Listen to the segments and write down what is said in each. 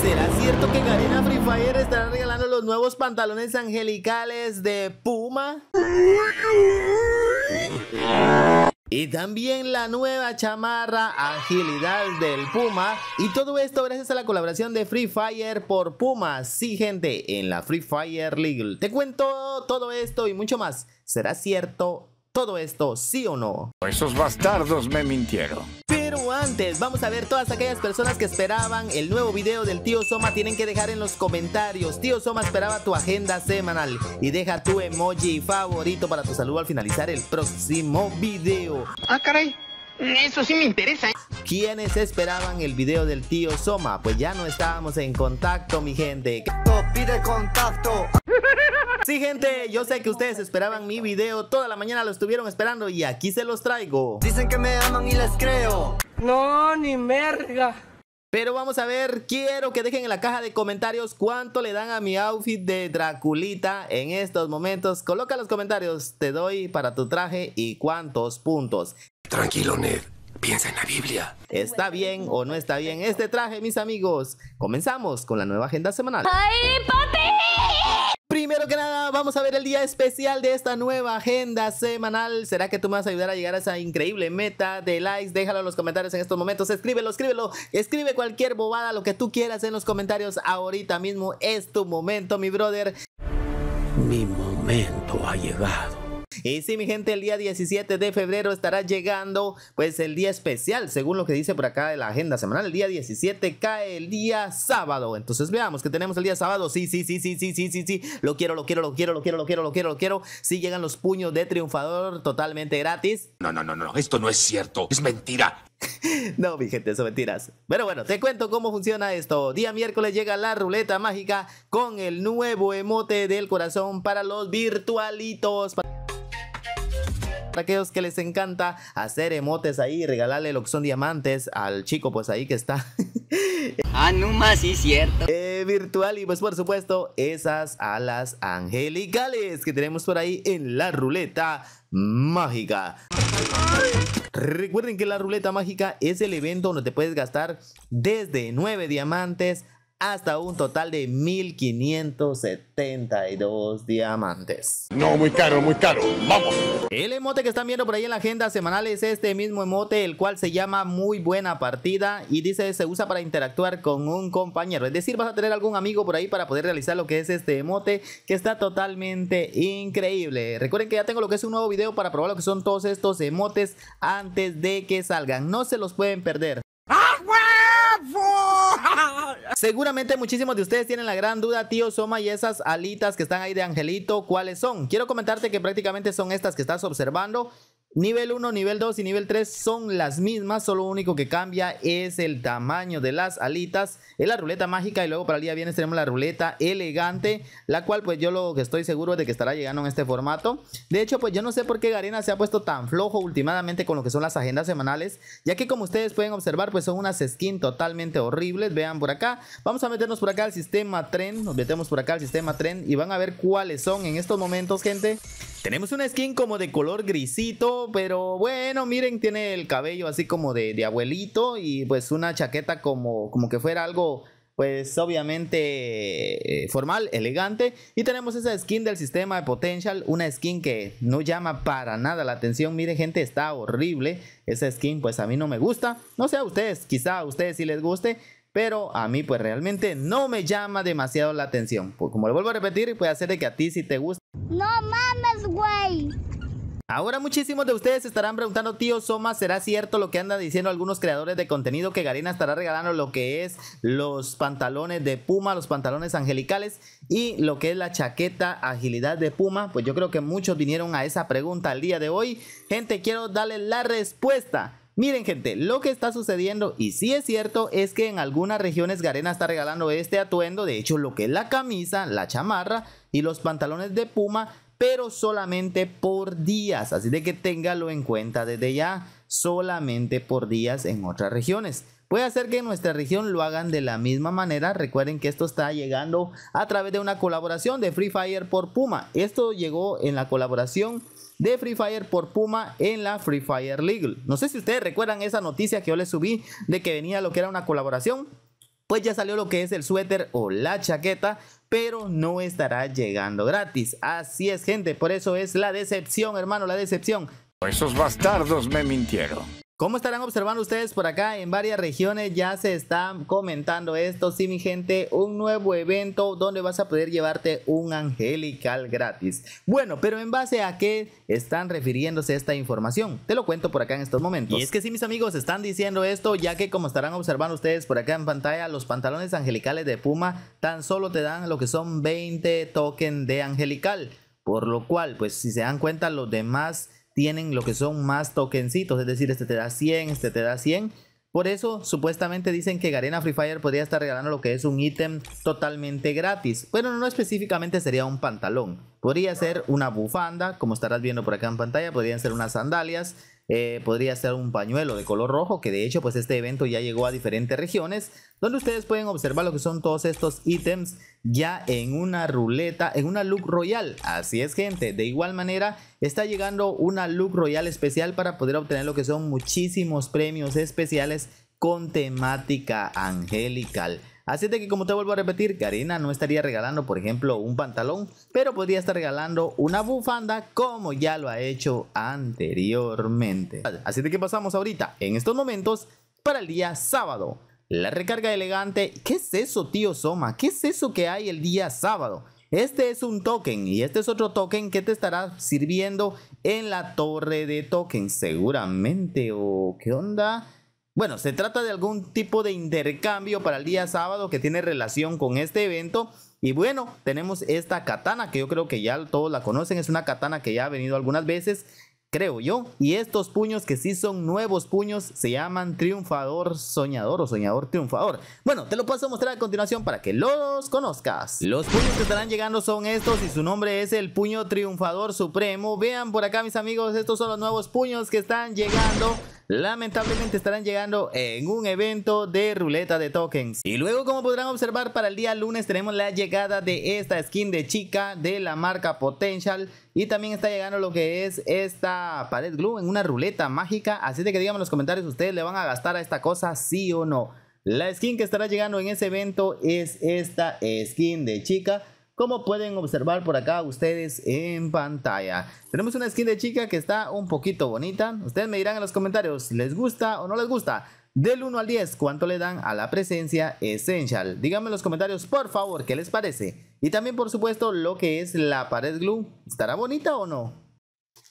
¿Será cierto que Karina Free Fire estará regalando los nuevos pantalones angelicales de Puma? Y también la nueva chamarra agilidad del Puma. Y todo esto gracias a la colaboración de Free Fire por Puma. Sí, gente, en la Free Fire League. Te cuento todo esto y mucho más. ¿Será cierto todo esto, sí o no? Esos bastardos me mintieron. Sí. Pero antes, vamos a ver todas aquellas personas que esperaban el nuevo video del tío Soma. Tienen que dejar en los comentarios. Tío Soma esperaba tu agenda semanal. Y deja tu emoji favorito para tu saludo al finalizar el próximo video. Ah, caray. Eso sí me interesa. ¿eh? ¿Quiénes esperaban el video del tío Soma? Pues ya no estábamos en contacto, mi gente. Pide contacto. Sí, gente, yo sé que ustedes esperaban mi video, toda la mañana lo estuvieron esperando y aquí se los traigo. Dicen que me aman y les creo. No, ni merga. Pero vamos a ver, quiero que dejen en la caja de comentarios cuánto le dan a mi outfit de Draculita en estos momentos. Coloca los comentarios, te doy para tu traje y cuántos puntos. Tranquilo, Ned. Piensa en la Biblia. ¿Está bien o no está bien este traje, mis amigos? Comenzamos con la nueva agenda semanal. ¡Ay, papi! Primero que nada, vamos a ver el día especial de esta nueva agenda semanal. ¿Será que tú me vas a ayudar a llegar a esa increíble meta de likes? Déjalo en los comentarios en estos momentos. Escríbelo, escríbelo. Escribe cualquier bobada, lo que tú quieras en los comentarios ahorita mismo. Es tu momento, mi brother. Mi momento ha llegado. Y sí, mi gente, el día 17 de febrero estará llegando pues el día especial, según lo que dice por acá de la agenda semanal. El día 17 cae el día sábado. Entonces veamos que tenemos el día sábado. Sí, sí, sí, sí, sí, sí, sí, sí. Lo quiero, lo quiero, lo quiero, lo quiero, lo quiero, lo quiero, lo quiero. Sí llegan los puños de triunfador totalmente gratis. No, no, no, no, esto no es cierto. Es mentira. No, mi gente, son mentiras. Pero bueno, te cuento cómo funciona esto. Día miércoles llega la ruleta mágica con el nuevo emote del corazón para los virtualitos. Para aquellos que les encanta hacer emotes ahí, regalarle lo que son diamantes al chico, pues ahí que está. ah, no más, sí, cierto. Eh, virtual y pues por supuesto esas alas angelicales que tenemos por ahí en la ruleta mágica. Recuerden que la ruleta mágica es el evento donde te puedes gastar desde 9 diamantes hasta un total de 1572 diamantes. No, muy caro, muy caro. Vamos. El emote que están viendo por ahí en la agenda semanal es este mismo emote, el cual se llama muy buena partida y dice se usa para interactuar con un compañero. Es decir, vas a tener algún amigo por ahí para poder realizar lo que es este emote que está totalmente increíble. Recuerden que ya tengo lo que es un nuevo video para probar lo que son todos estos emotes antes de que salgan. No se los pueden perder. Seguramente muchísimos de ustedes tienen la gran duda, tío Soma, y esas alitas que están ahí de angelito, ¿cuáles son? Quiero comentarte que prácticamente son estas que estás observando. Nivel 1, nivel 2 y nivel 3 son las mismas, solo lo único que cambia es el tamaño de las alitas. Es la ruleta mágica y luego para el día viernes tenemos la ruleta elegante, la cual pues yo lo que estoy seguro es de que estará llegando en este formato. De hecho pues yo no sé por qué Garena se ha puesto tan flojo últimamente con lo que son las agendas semanales, ya que como ustedes pueden observar pues son unas skins totalmente horribles, vean por acá. Vamos a meternos por acá al sistema tren, nos metemos por acá al sistema tren y van a ver cuáles son en estos momentos gente. Tenemos una skin como de color grisito, pero bueno, miren, tiene el cabello así como de, abuelito y pues una chaqueta como, como que fuera algo pues obviamente eh, formal, elegante. Y tenemos esa skin del sistema de Potential, una skin que no llama para nada la atención. Miren, gente, está horrible. Esa skin pues a mí no me gusta. No sé a ustedes, quizá a ustedes sí les guste. Pero a mí pues realmente no me llama demasiado la atención. Pues, como lo vuelvo a repetir, puede ser de que a ti sí te guste. No más. Ahora muchísimos de ustedes estarán preguntando, tío Soma, ¿será cierto lo que andan diciendo algunos creadores de contenido que Garena estará regalando lo que es los pantalones de Puma, los pantalones angelicales y lo que es la chaqueta agilidad de Puma? Pues yo creo que muchos vinieron a esa pregunta al día de hoy. Gente, quiero darle la respuesta. Miren gente, lo que está sucediendo y sí es cierto es que en algunas regiones Garena está regalando este atuendo, de hecho lo que es la camisa, la chamarra y los pantalones de Puma pero solamente por días. Así de que téngalo en cuenta desde ya, solamente por días en otras regiones. Puede hacer que en nuestra región lo hagan de la misma manera. Recuerden que esto está llegando a través de una colaboración de Free Fire por Puma. Esto llegó en la colaboración de Free Fire por Puma en la Free Fire Legal. No sé si ustedes recuerdan esa noticia que yo les subí de que venía lo que era una colaboración pues ya salió lo que es el suéter o la chaqueta, pero no estará llegando gratis. Así es, gente, por eso es la decepción, hermano, la decepción. Esos bastardos me mintieron. Como estarán observando ustedes por acá? En varias regiones ya se están comentando esto. Sí, mi gente, un nuevo evento donde vas a poder llevarte un angelical gratis. Bueno, pero en base a qué están refiriéndose esta información? Te lo cuento por acá en estos momentos. Y es que sí, mis amigos, están diciendo esto ya que como estarán observando ustedes por acá en pantalla, los pantalones angelicales de Puma tan solo te dan lo que son 20 tokens de angelical. Por lo cual, pues si se dan cuenta, los demás tienen lo que son más tokencitos, es decir, este te da 100, este te da 100. Por eso supuestamente dicen que Garena Free Fire podría estar regalando lo que es un ítem totalmente gratis. Bueno, no específicamente sería un pantalón. Podría ser una bufanda, como estarás viendo por acá en pantalla. Podrían ser unas sandalias. Eh, podría ser un pañuelo de color rojo, que de hecho pues este evento ya llegó a diferentes regiones, donde ustedes pueden observar lo que son todos estos ítems ya en una ruleta, en una look royal. Así es, gente. De igual manera, está llegando una look royal especial para poder obtener lo que son muchísimos premios especiales con temática angelical. Así de que como te vuelvo a repetir, Karina no estaría regalando, por ejemplo, un pantalón, pero podría estar regalando una bufanda como ya lo ha hecho anteriormente. Así de que pasamos ahorita, en estos momentos, para el día sábado. La recarga elegante. ¿Qué es eso, tío Soma? ¿Qué es eso que hay el día sábado? Este es un token y este es otro token que te estará sirviendo en la torre de tokens seguramente. ¿O qué onda? Bueno, se trata de algún tipo de intercambio para el día sábado que tiene relación con este evento. Y bueno, tenemos esta katana que yo creo que ya todos la conocen. Es una katana que ya ha venido algunas veces creo yo. Y estos puños que sí son nuevos puños se llaman triunfador soñador o soñador triunfador. Bueno, te lo paso a mostrar a continuación para que los conozcas. Los puños que estarán llegando son estos y su nombre es el puño triunfador supremo. Vean por acá mis amigos, estos son los nuevos puños que están llegando lamentablemente estarán llegando en un evento de ruleta de tokens. Y luego como podrán observar para el día lunes tenemos la llegada de esta skin de chica de la marca Potential y también está llegando lo que es esta pared glue en una ruleta mágica. Así de que díganme en los comentarios ustedes le van a gastar a esta cosa sí o no. La skin que estará llegando en ese evento es esta skin de chica como pueden observar por acá ustedes en pantalla. Tenemos una skin de chica que está un poquito bonita. Ustedes me dirán en los comentarios, ¿les gusta o no les gusta? Del 1 al 10, ¿cuánto le dan a la presencia Essential? Díganme en los comentarios, por favor, ¿qué les parece? Y también, por supuesto, lo que es la pared glue. ¿Estará bonita o no?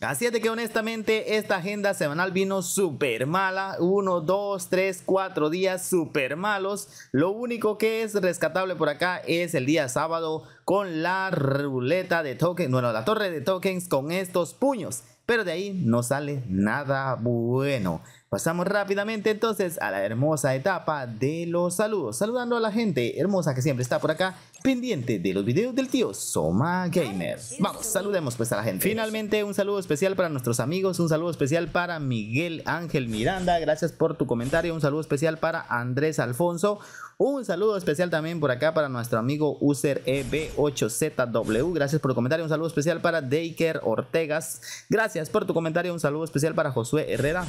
Así es de que honestamente esta agenda semanal vino súper mala, uno dos tres cuatro días súper malos. Lo único que es rescatable por acá es el día sábado con la ruleta de tokens, bueno, la torre de tokens con estos puños. Pero de ahí no sale nada bueno. Pasamos rápidamente entonces a la hermosa etapa de los saludos. Saludando a la gente hermosa que siempre está por acá pendiente de los videos del tío Soma Gamer. Vamos, saludemos pues a la gente. Finalmente un saludo especial para nuestros amigos, un saludo especial para Miguel Ángel Miranda, gracias por tu comentario, un saludo especial para Andrés Alfonso, un saludo especial también por acá para nuestro amigo user EB8ZW. Gracias por tu comentario. Un saludo especial para Daker Ortegas. Gracias por tu comentario. Un saludo especial para Josué Herrera.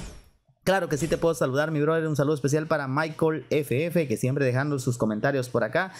Claro que sí te puedo saludar, mi brother. Un saludo especial para Michael FF, que siempre dejando sus comentarios por acá.